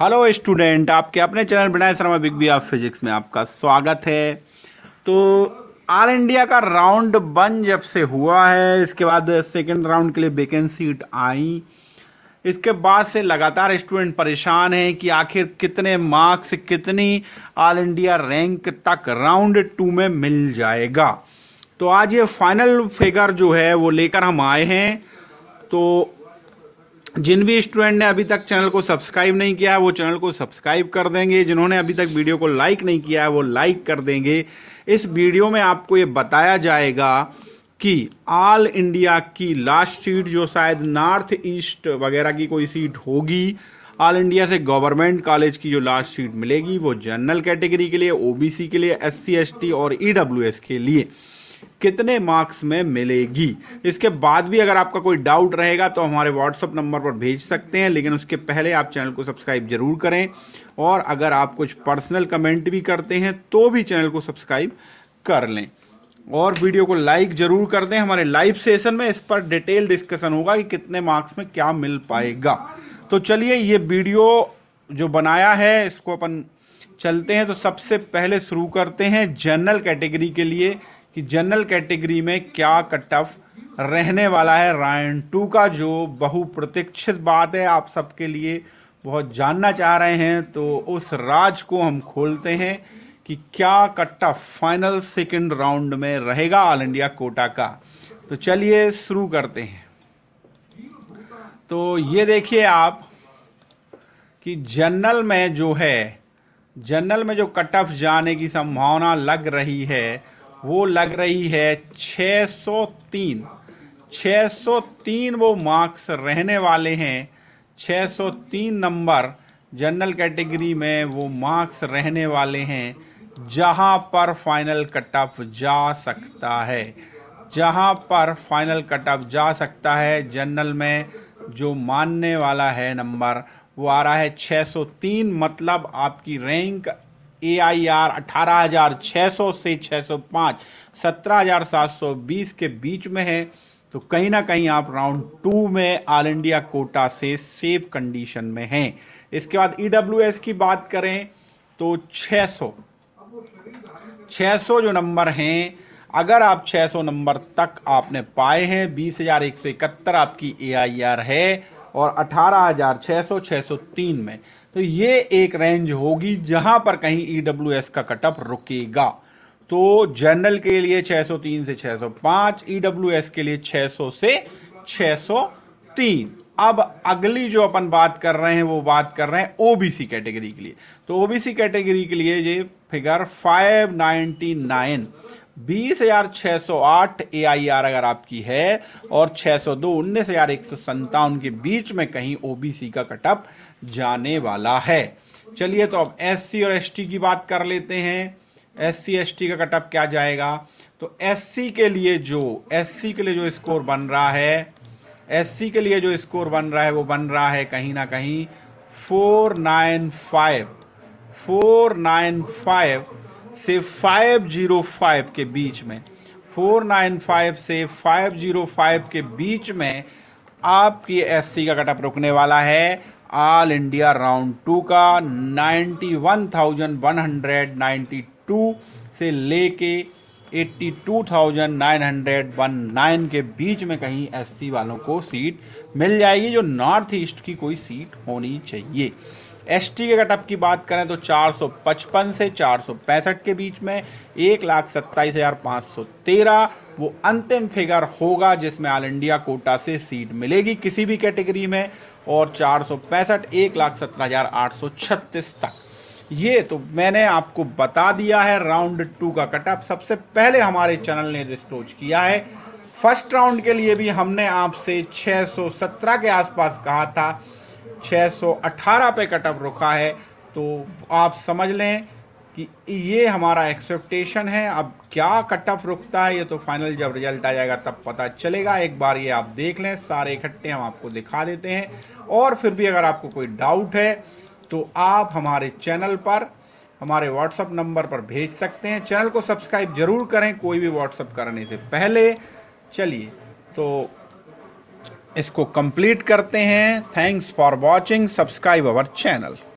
hello student आपके अपने channel बनाए Sharma big B of physics में आपका स्वागत है तो ऑल इंडिया का राउंड वन जब से हुआ है इसके बाद सेकेंड राउंड के लिए वेकेंसी आई इसके बाद से लगातार स्टूडेंट परेशान हैं कि आखिर कितने मार्क्स कितनी ऑल इंडिया रैंक तक राउंड टू में मिल जाएगा तो आज ये फाइनल फिगर जो है वो लेकर हम आए हैं तो जिन भी स्टूडेंट ने अभी तक चैनल को सब्सक्राइब नहीं किया है वो चैनल को सब्सक्राइब कर देंगे जिन्होंने अभी तक वीडियो को लाइक नहीं किया है वो लाइक कर देंगे इस वीडियो में आपको ये बताया जाएगा कि ऑल इंडिया की लास्ट सीट जो शायद नॉर्थ ईस्ट वगैरह की कोई सीट होगी ऑल इंडिया से गवर्नमेंट कॉलेज की जो लास्ट सीट मिलेगी वो जनरल कैटेगरी के लिए ओबीसी के लिए एससी एसटी और ईडब्ल्यूएस के लिए कितने मार्क्स में मिलेगी इसके बाद भी अगर आपका कोई डाउट रहेगा तो हमारे व्हाट्सअप नंबर पर भेज सकते हैं लेकिन उसके पहले आप चैनल को सब्सक्राइब जरूर करें और अगर आप कुछ पर्सनल कमेंट भी करते हैं तो भी चैनल को सब्सक्राइब कर लें और वीडियो को लाइक ज़रूर कर दें हमारे लाइव सेशन में इस पर डिटेल डिस्कशन होगा कि कितने मार्क्स में क्या मिल पाएगा तो चलिए ये वीडियो जो बनाया है इसको अपन चलते हैं तो सबसे पहले शुरू करते हैं जनरल कैटेगरी के लिए कि जनरल कैटेगरी में क्या कट ऑफ रहने वाला है रायन टू का जो बहुप्रतीक्षित बात है आप सबके लिए बहुत जानना चाह रहे हैं तो उस राज को हम खोलते हैं कि क्या cut off final second round में रहेगा ऑल इंडिया कोटा का तो चलिए शुरू करते हैं तो ये देखिए आप कि जनरल में जो है जनरल में जो कट ऑफ जाने की संभावना लग रही है वो लग रही है 603 603 वो मार्क्स रहने वाले हैं 603 नंबर जनरल कैटेगरी में वो मार्क्स रहने वाले हैं जहां पर फाइनल कट ऑफ जा सकता है जहां पर फाइनल कट ऑफ जा सकता है जनरल में जो मानने वाला है नंबर वो आ रहा है 603 मतलब आपकी रैंक ए आई आर अठारह हज़ार सौ से 605 सौ सत्रह हज़ार सात सौ बीस के बीच में है तो कहीं ना कहीं आप राउंड टू में ऑल इंडिया कोटा से सेफ कंडीशन में हैं इसके बाद ई e की बात करें तो 600 600 जो नंबर हैं अगर आप 600 नंबर तक आपने पाए हैं बीस हज़ार एक सौ इकहत्तर आपकी ए आई आर है और अठारह हज़ार छः सौ छह सौ तीन में तो ये एक रेंज होगी जहां पर कहीं ई e का कटअप रुकेगा तो जनरल के लिए 603 से 605 सौ e के लिए 600 से 603 अब अगली जो अपन बात कर रहे हैं वो बात कर रहे हैं ओबीसी कैटेगरी के लिए तो ओबीसी कैटेगरी के लिए ये फिगर 599 20,608 एआईआर अगर आपकी है और 602 उन्नीस हजार एक सौ संतावन के बीच में कहीं ओबीसी का कटअप जाने वाला है चलिए तो अब एस सी और एस टी की बात कर लेते हैं एस सी एस टी का कटअप क्या जाएगा तो एस सी के लिए जो एस सी के लिए जो स्कोर बन रहा है एस सी के लिए जो स्कोर बन रहा है वो बन रहा है कहीं ना कहीं four nine five four nine five से फाइव जीरो फाइव के बीच में फोर नाइन फाइव से फाइव जीरो फाइव के बीच में आपकी एस सी का कटअप रुकने वाला है ऑल इंडिया राउंड टू का 91,192 से लेके 82,919 के बीच में कहीं एससी वालों को सीट मिल जाएगी जो नॉर्थ ईस्ट की कोई सीट होनी चाहिए एसटी के कटअप की बात करें तो 455 से 465 के बीच में एक लाख सत्ताईस हज़ार पाँच सौ तेरह वो अंतिम फिगर होगा जिसमें ऑल इंडिया कोटा से सीट मिलेगी किसी भी कैटेगरी में और चार सौ पैंसठ एक लाख सत्रह हज़ार आठ सौ छत्तीस तक ये तो मैंने आपको बता दिया है राउंड टू का कटअप सबसे पहले हमारे चैनल ने डिस्क्लोज किया है फर्स्ट राउंड के लिए भी हमने आपसे 617 के आसपास कहा था 618 पे कटअप रुका है तो आप समझ लें कि ये हमारा एक्सपेक्टेशन है अब क्या कट ऑफ रुकता है ये तो फाइनल जब रिजल्ट आ जाएगा तब पता चलेगा एक बार ये आप देख लें सारे इकट्ठे हम आपको दिखा देते हैं और फिर भी अगर आपको कोई डाउट है तो आप हमारे चैनल पर हमारे व्हाट्सअप नंबर पर भेज सकते हैं चैनल को सब्सक्राइब जरूर करें कोई भी व्हाट्सअप करने से पहले चलिए तो इसको कंप्लीट करते हैं thanks for watching subscribe our channel